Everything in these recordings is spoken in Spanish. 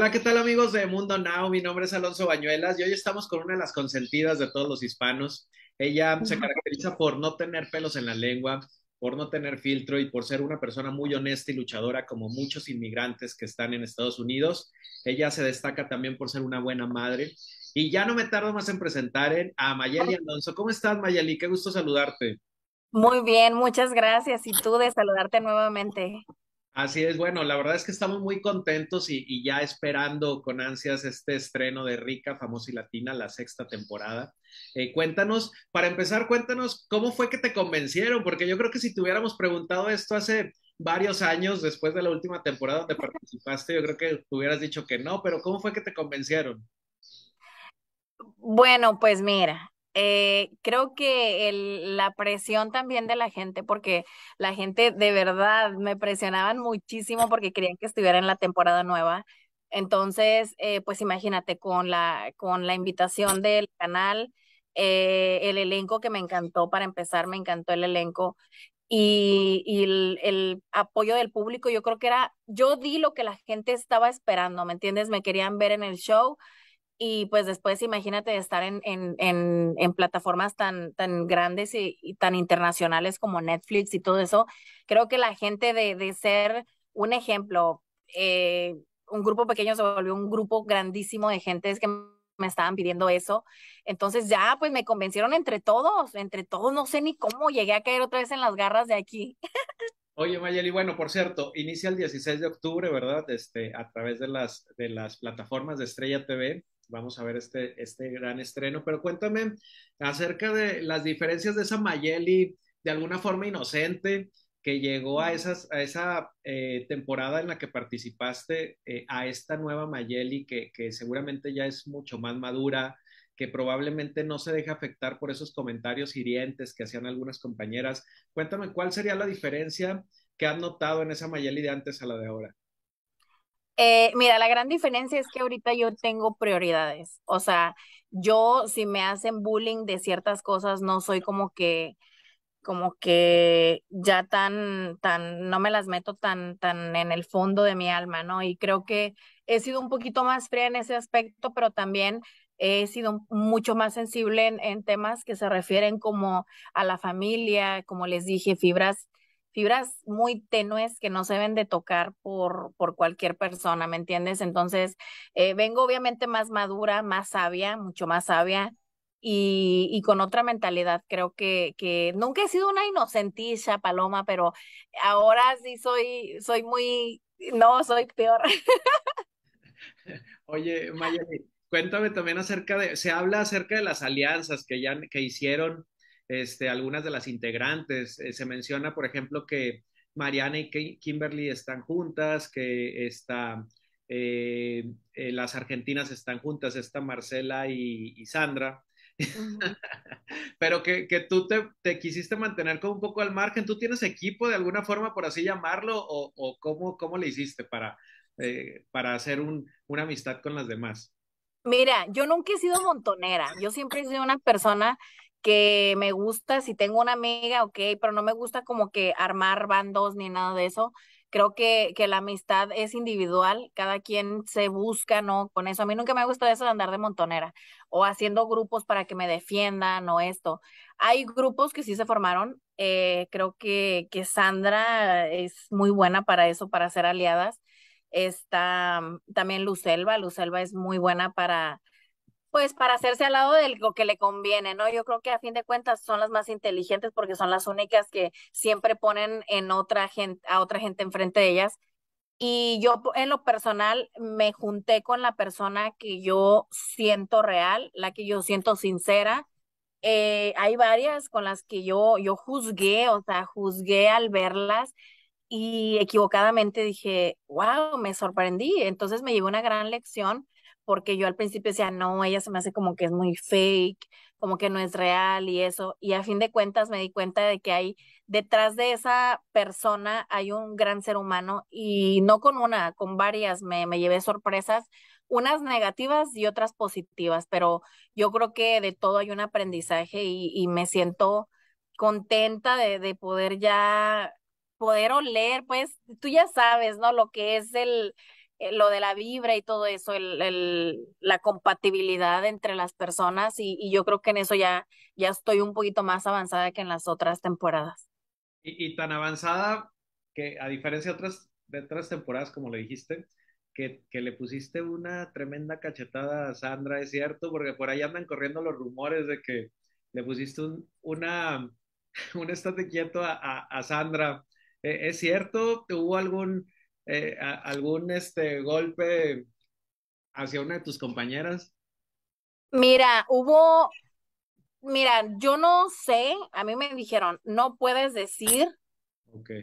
Hola, ¿qué tal amigos de Mundo Now? Mi nombre es Alonso Bañuelas y hoy estamos con una de las consentidas de todos los hispanos. Ella se caracteriza por no tener pelos en la lengua, por no tener filtro y por ser una persona muy honesta y luchadora como muchos inmigrantes que están en Estados Unidos. Ella se destaca también por ser una buena madre. Y ya no me tardo más en presentar a Mayeli Alonso. ¿Cómo estás, Mayeli? Qué gusto saludarte. Muy bien, muchas gracias. Y tú de saludarte nuevamente. Así es, bueno, la verdad es que estamos muy contentos y, ya esperando con ansias este estreno de Rica, Famosa y Latina, la sexta temporada. Eh, cuéntanos, para empezar, cuéntanos cómo fue que te convencieron, porque yo creo que si te hubiéramos preguntado esto hace varios años después de la última temporada donde participaste, yo creo que te hubieras dicho que no, pero ¿cómo fue que te convencieron? Bueno, pues mira, eh, creo que el, la presión también de la gente, porque la gente de verdad me presionaban muchísimo porque querían que estuviera en la temporada nueva. Entonces, eh, pues imagínate con la, con la invitación del canal, eh, el elenco que me encantó para empezar, me encantó el elenco y, el, el, apoyo del público, yo creo que era, yo di lo que la gente estaba esperando, ¿me entiendes? Me querían ver en el show, y pues después imagínate estar en, plataformas tan, tan grandes y, tan internacionales como Netflix y todo eso, creo que la gente de, ser un ejemplo, eh, un grupo pequeño se volvió un grupo grandísimo de gente es que me estaban pidiendo eso. Entonces ya pues me convencieron entre todos, entre todos, no sé ni cómo llegué a caer otra vez en las garras de aquí. Oye, Mayeli, bueno, por cierto, inicia el 16 de octubre, ¿verdad? Este, a través de las, de las plataformas de Estrella TV vamos a ver este, este gran estreno. Pero cuéntame acerca de las diferencias de esa Mayeli, de alguna forma inocente, que llegó a, esas, a esa eh, temporada en la que participaste, eh, a esta nueva Mayeli, que, que, seguramente ya es mucho más madura, que probablemente no se deja afectar por esos comentarios hirientes que hacían algunas compañeras. Cuéntame, ¿cuál sería la diferencia que has notado en esa Mayeli de antes a la de ahora? Eh, mira, la gran diferencia es que ahorita yo tengo prioridades. O sea, yo si me hacen bullying de ciertas cosas, no soy como que, como que ya tan, tan, no me las meto tan, tan en el fondo de mi alma, ¿no? Y creo que he sido un poquito más fría en ese aspecto, pero también he sido mucho más sensible en temas que se refieren como a la familia, como les dije, fibras fibras muy tenues que no se deben de tocar por, por cualquier persona, ¿me entiendes? Entonces, eh, vengo obviamente más madura, más sabia, mucho más sabia. Y, y, con otra mentalidad. Creo que, que nunca he sido una inocentilla, Paloma, pero ahora sí soy, soy muy, no, soy peor. Oye, maya cuéntame también acerca de, se habla acerca de las alianzas que ya que hicieron este, algunas de las integrantes. Eh, se menciona, por ejemplo, que Mariana y Kimberly están juntas, que está, eh, eh, las argentinas están juntas, está Marcela y, Sandra. Pero que, que tú te, quisiste mantener como un poco al margen. ¿Tú tienes equipo de alguna forma, por así llamarlo? ¿O, o cómo, cómo, le hiciste para, para hacer un, una amistad con las demás? Mira, yo nunca he sido montonera. Yo siempre he sido una persona que me gusta, si tengo una amiga, ok, pero no me gusta como que armar bandos ni nada de eso. Creo que, que la amistad es individual, cada quien se busca, ¿no? Con eso, a mí nunca me ha gustado eso de andar de montonera o haciendo grupos para que me defiendan o esto. Hay grupos que sí se formaron, eh, creo que, que Sandra es muy buena para eso, para ser aliadas. Está mm, también Lucelva, Lucelva es muy buena para pues para hacerse al lado de lo que le conviene, ¿no? Yo creo que a fin de cuentas son las más inteligentes porque son las únicas que siempre ponen en otra gente, a otra gente enfrente de ellas. Y yo en lo personal me junté con la persona que yo siento real, la que yo siento sincera. Eh, hay varias con las que yo, yo juzgué, o sea, juzgué al verlas y equivocadamente dije, wow, me sorprendí. Entonces me llevé una gran lección porque yo al principio decía, no, ella se me hace como que es muy fake, como que no es real y eso. Y a fin de cuentas me di cuenta de que hay, detrás de esa persona hay un gran ser humano y no con una, con varias me, me llevé sorpresas, unas negativas y otras positivas, pero yo creo que de todo hay un aprendizaje y, me siento contenta de, de poder ya poder oler, pues tú ya sabes, ¿no? Lo que es el, eh, lo de la vibra y todo eso, el, el, la compatibilidad entre las personas y, y, yo creo que en eso ya, ya estoy un poquito más avanzada que en las otras temporadas. Y, y tan avanzada que a diferencia de otras, de otras temporadas, como le dijiste, que, que, le pusiste una tremenda cachetada a Sandra, es cierto, porque por ahí andan corriendo los rumores de que le pusiste un, una, un estate quieto a, a, Sandra. Eh, ¿Es cierto? ¿Hubo algún eh, algún este, golpe hacia una de tus compañeras? Mira, hubo, mira, yo no sé, a mí me dijeron, no puedes decir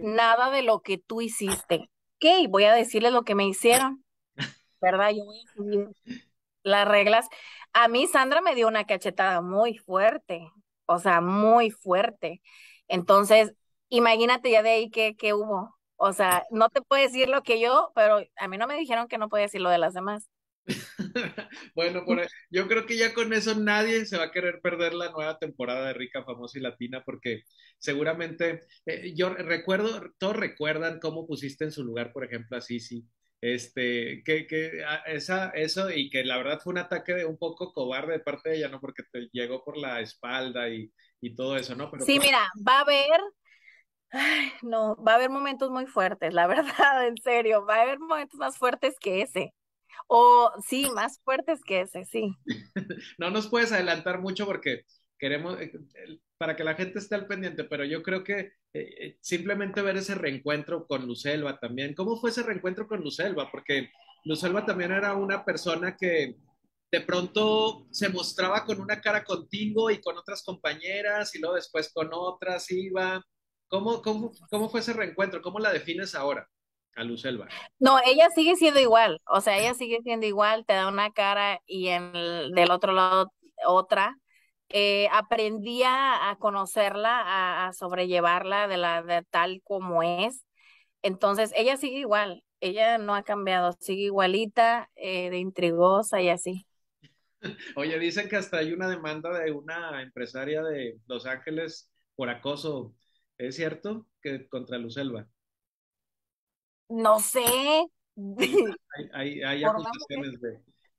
nada de lo que tú hiciste. Ok, voy a decirle lo que me hicieron, ¿verdad? Yo voy a las reglas. A mí Sandra me dio una cachetada muy fuerte, o sea, muy fuerte. Entonces, imagínate ya de ahí qué que hubo. O sea, no te puedo decir lo que yo, pero a mí no me dijeron que no podía decir lo de las demás. bueno, yo creo que ya con eso nadie se va a querer perder la nueva temporada de Rica, Famosa y Latina, porque seguramente, eh, yo recuerdo, todos recuerdan cómo pusiste en su lugar, por ejemplo, a Sisi, este, que, que esa, eso, y que la verdad fue un ataque de un poco cobarde de parte de ella, ¿no? Porque te llegó por la espalda y, todo eso, ¿no? Pero, sí, pues mira, va a haber Ay, no, va a haber momentos muy fuertes, la verdad, en serio, va a haber momentos más fuertes que ese. O sí, más fuertes que ese, sí. no nos puedes adelantar mucho porque queremos, eh, para que la gente esté al pendiente, pero yo creo que eh, eh, simplemente ver ese reencuentro con Lucelva también. ¿Cómo fue ese reencuentro con Lucelva? Porque Lucelva también era una persona que de pronto se mostraba con una cara contigo y con otras compañeras y luego después con otras iba ¿Cómo, cómo, cómo fue ese reencuentro? ¿Cómo la defines ahora? A Elba? No, ella sigue siendo igual, o sea, ella sigue siendo igual, te da una cara y en del otro lado otra, eh, aprendí a, conocerla, a, a, sobrellevarla de la de tal como es. Entonces, ella sigue igual, ella no ha cambiado, sigue igualita, eh, de intrigosa y así. Oye, dicen que hasta hay una demanda de una empresaria de Los Ángeles por acoso ¿Es cierto que contra Lucelva? No sé. Hay, hay, acusaciones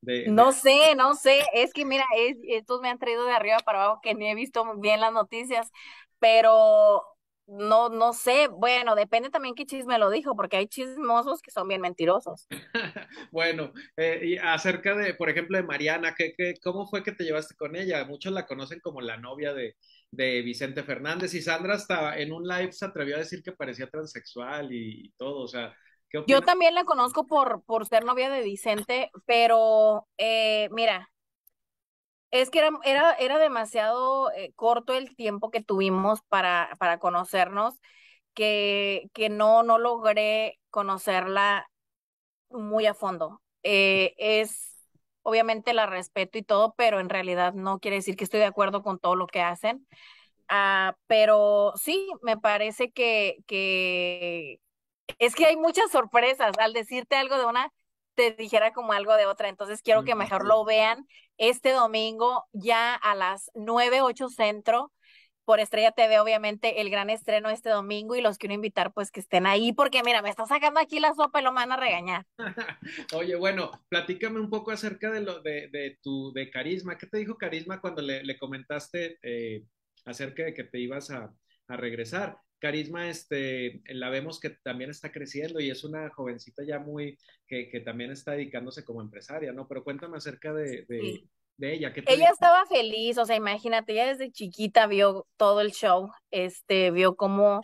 de, No sé, no sé. Es que mira, es, estos me han traído de arriba para abajo que ni he visto bien las noticias, pero no, no sé, bueno, depende también qué chisme lo dijo, porque hay chismosos que son bien mentirosos. bueno, eh, y acerca de, por ejemplo, de Mariana, ¿qué, qué, cómo fue que te llevaste con ella? Muchos la conocen como la novia de, de Vicente Fernández y Sandra hasta en un live se atrevió a decir que parecía transexual y, todo, o sea... ¿qué Yo también la conozco por, por ser novia de Vicente, pero eh, mira, es que era, era, era demasiado eh, corto el tiempo que tuvimos para, para conocernos, que, que no, no logré conocerla muy a fondo. Eh, es, obviamente la respeto y todo, pero en realidad no quiere decir que estoy de acuerdo con todo lo que hacen. Ah, pero sí, me parece que, que es que hay muchas sorpresas al decirte algo de una te dijera como algo de otra. Entonces quiero que mejor lo vean este domingo ya a las 9, 8 centro por Estrella TV, obviamente, el gran estreno este domingo y los quiero invitar pues que estén ahí porque mira, me está sacando aquí la sopa y lo van a regañar. Oye, bueno, platícame un poco acerca de lo de, tu de carisma. ¿Qué te dijo carisma cuando le, comentaste eh, acerca de que te ibas a, a regresar? Carisma, este, la vemos que también está creciendo y es una jovencita ya muy, que, también está dedicándose como empresaria, ¿no? Pero cuéntame acerca de, ella. ella estaba feliz, o sea, imagínate, ella desde chiquita vio todo el show, este, vio cómo,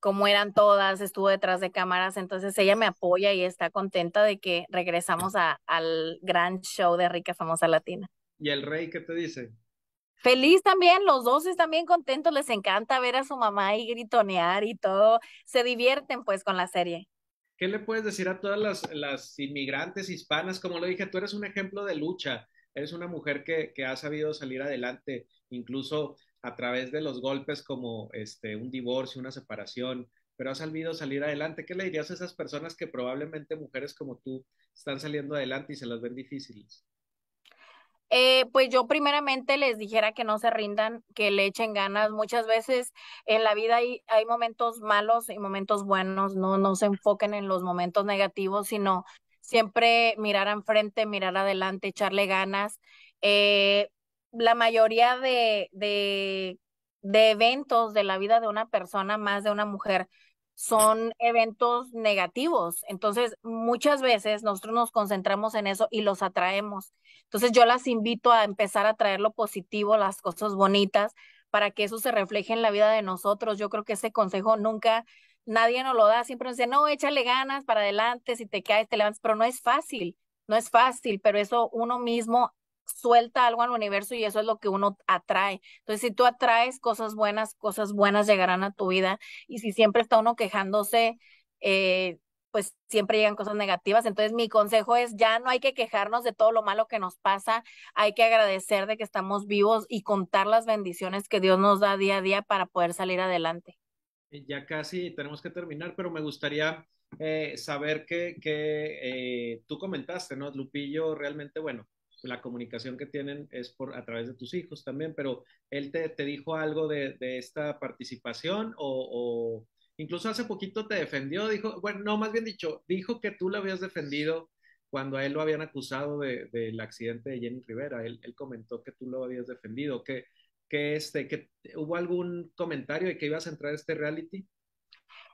cómo eran todas, estuvo detrás de cámaras, entonces ella me apoya y está contenta de que regresamos a, al gran show de Rica Famosa Latina. ¿Y el rey qué te dice? Feliz también, los dos están bien contentos, les encanta ver a su mamá y gritonear y todo, se divierten pues con la serie. ¿Qué le puedes decir a todas las, inmigrantes hispanas? Como lo dije, tú eres un ejemplo de lucha, eres una mujer que, que ha sabido salir adelante, incluso a través de los golpes como este, un divorcio, una separación, pero has sabido salir adelante. ¿Qué le dirías a esas personas que probablemente mujeres como tú están saliendo adelante y se las ven difíciles? Eh, pues yo primeramente les dijera que no se rindan, que le echen ganas. Muchas veces en la vida hay, hay momentos malos y momentos buenos, no, no se enfoquen en los momentos negativos, sino siempre mirar enfrente, mirar adelante, echarle ganas. Eh, la mayoría de, de, de eventos de la vida de una persona, más de una mujer, son eventos negativos. Entonces, muchas veces nosotros nos concentramos en eso y los atraemos. Entonces, yo las invito a empezar a traer lo positivo, las cosas bonitas, para que eso se refleje en la vida de nosotros. Yo creo que ese consejo nunca nadie nos lo da, siempre nos dice, no, échale ganas para adelante, si te caes, te levantas, pero no es fácil, no es fácil, pero eso uno mismo suelta algo al universo y eso es lo que uno atrae. Entonces, si tú atraes cosas buenas, cosas buenas llegarán a tu vida. Y si siempre está uno quejándose, eh, pues siempre llegan cosas negativas. Entonces, mi consejo es, ya no hay que quejarnos de todo lo malo que nos pasa, hay que agradecer de que estamos vivos y contar las bendiciones que Dios nos da día a día para poder salir adelante. Eh, ya casi tenemos que terminar, pero me gustaría eh, saber que, tú comentaste, ¿no? Lupillo, realmente, bueno, la comunicación que tienen es por a través de tus hijos también, pero él te, te dijo algo de, esta participación o, o, incluso hace poquito te defendió, dijo, bueno, no, más bien dicho, dijo que tú lo habías defendido cuando a él lo habían acusado del de, accidente de Jenny Rivera, él, él, comentó que tú lo habías defendido, que, que, este, que hubo algún comentario de que ibas a entrar a este reality.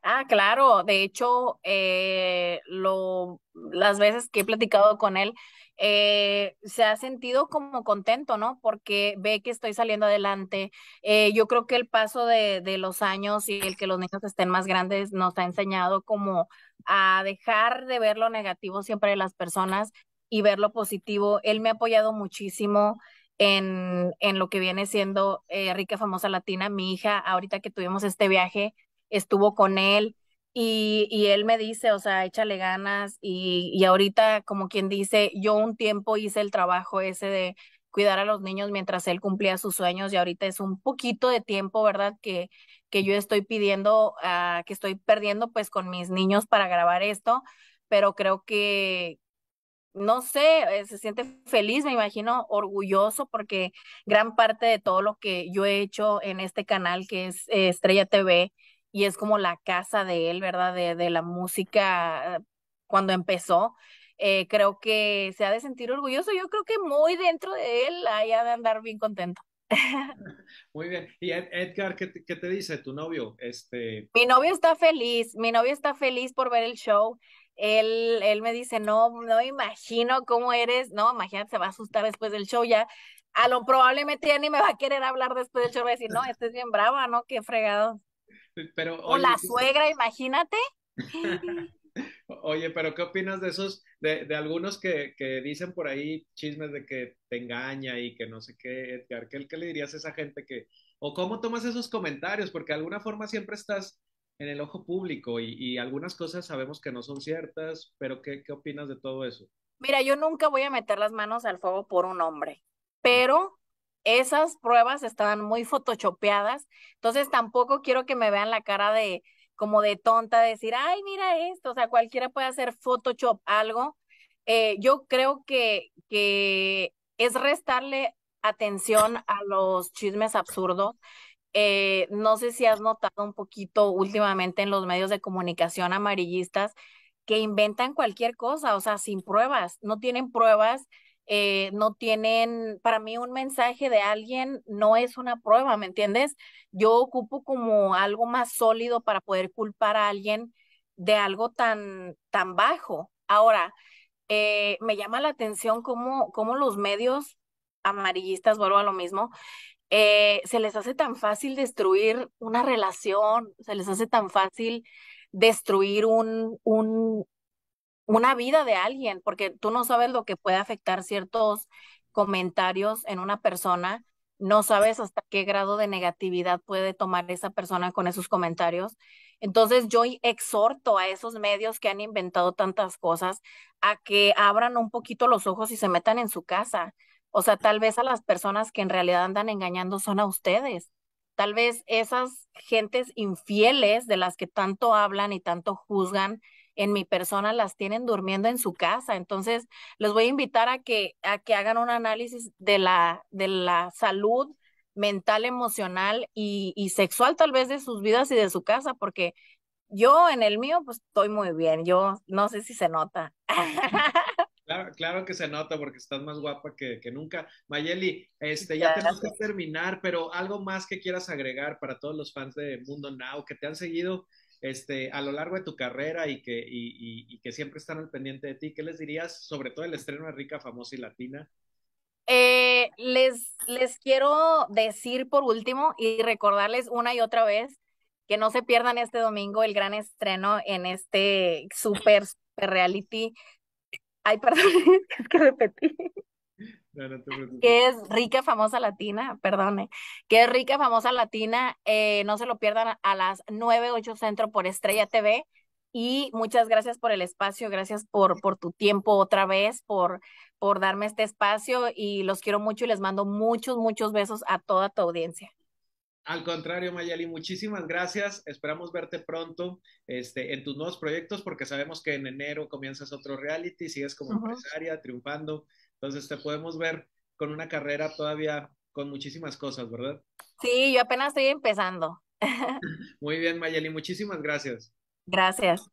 Ah, claro, de hecho, eh, lo, las veces que he platicado con él, eh, se ha sentido como contento, ¿no? Porque ve que estoy saliendo adelante. Eh, yo creo que el paso de, de, los años y el que los niños estén más grandes nos ha enseñado como a dejar de ver lo negativo siempre de las personas y ver lo positivo. Él me ha apoyado muchísimo. En, en lo que viene siendo eh, Rica Famosa Latina, mi hija, ahorita que tuvimos este viaje, estuvo con él y, y, él me dice, o sea, échale ganas y, y ahorita, como quien dice, yo un tiempo hice el trabajo ese de cuidar a los niños mientras él cumplía sus sueños y ahorita es un poquito de tiempo, ¿verdad? Que, que yo estoy pidiendo, ah, que estoy perdiendo pues con mis niños para grabar esto, pero creo que, no sé, eh, se siente feliz, me imagino, orgulloso, porque gran parte de todo lo que yo he hecho en este canal que es eh, Estrella TV, y es como la casa de él, ¿verdad? De, la música eh, cuando empezó. Eh, creo que se ha de sentir orgulloso. Yo creo que muy dentro de él hay de andar bien contento. Muy bien. Y Edgar, ¿qué te, te, dice tu novio? Este... Mi novio está feliz, mi novio está feliz por ver el show. Él, él me dice, no, no imagino cómo eres. No, imagínate, se va a asustar después del show ya. A lo probablemente ya ni me va a querer hablar después del show. Va a decir, no, este es bien brava, ¿no? Qué fregado. Pero, o la suegra, imagínate. oye, pero ¿qué opinas de esos, de, algunos que, que, dicen por ahí chismes de que te engaña y que no sé qué, Edgar? ¿Qué, le dirías a esa gente que, o cómo tomas esos comentarios? Porque de alguna forma siempre estás en el ojo público y, y algunas cosas sabemos que no son ciertas, pero ¿qué, ¿qué opinas de todo eso? Mira, yo nunca voy a meter las manos al fuego por un hombre, ah. pero esas pruebas estaban muy photoshopeadas, entonces tampoco quiero que me vean la cara de como de tonta, decir, ay, mira esto, o sea, cualquiera puede hacer Photoshop algo. Eh, yo creo que, que es restarle atención a los chismes absurdos. Eh, no sé si has notado un poquito últimamente en los medios de comunicación amarillistas que inventan cualquier cosa, o sea, sin pruebas, no tienen pruebas eh, no tienen, para mí un mensaje de alguien no es una prueba, ¿me entiendes? Yo ocupo como algo más sólido para poder culpar a alguien de algo tan, tan bajo. Ahora, eh, me llama la atención cómo, los medios amarillistas, vuelvo a lo mismo, eh, se les hace tan fácil destruir una relación, se les hace tan fácil destruir un, un, una vida de alguien, porque tú no sabes lo que puede afectar ciertos comentarios en una persona, no sabes hasta qué grado de negatividad puede tomar esa persona con esos comentarios. Entonces yo exhorto a esos medios que han inventado tantas cosas a que abran un poquito los ojos y se metan en su casa. O sea, tal vez a las personas que en realidad andan engañando son a ustedes. Tal vez esas gentes infieles de las que tanto hablan y tanto juzgan, en mi persona las tienen durmiendo en su casa. Entonces, les voy a invitar a que, a que hagan un análisis de la, de la salud mental, emocional y, sexual tal vez de sus vidas y de su casa, porque yo en el mío pues estoy muy bien, yo no sé si se nota. Claro, que se nota porque estás más guapa que, nunca. Mayeli, este, ya tenemos que terminar, pero algo más que quieras agregar para todos los fans de Mundo Now que te han seguido este, a lo largo de tu carrera y que, y, que siempre están al pendiente de ti, ¿qué les dirías sobre todo el estreno de Rica, Famosa y Latina? Eh, les, les quiero decir por último y recordarles una y otra vez que no se pierdan este domingo el gran estreno en este super, super reality. Ay, perdón, es que repetí que es rica, famosa latina, perdone, que es rica, famosa latina, eh, no se lo pierdan a las 9, 8 centro por Estrella TV. Y muchas gracias por el espacio, gracias por, por tu tiempo otra vez, por, por darme este espacio y los quiero mucho y les mando muchos, muchos besos a toda tu audiencia. Al contrario, Mayali, muchísimas gracias. Esperamos verte pronto este, en tus nuevos proyectos porque sabemos que en enero comienzas otro reality, sigues como empresaria, triunfando. Entonces te podemos ver con una carrera todavía con muchísimas cosas, ¿verdad? Sí, yo apenas estoy empezando. Muy bien, Mayeli, muchísimas gracias. Gracias.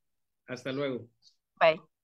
Hasta luego. Bye.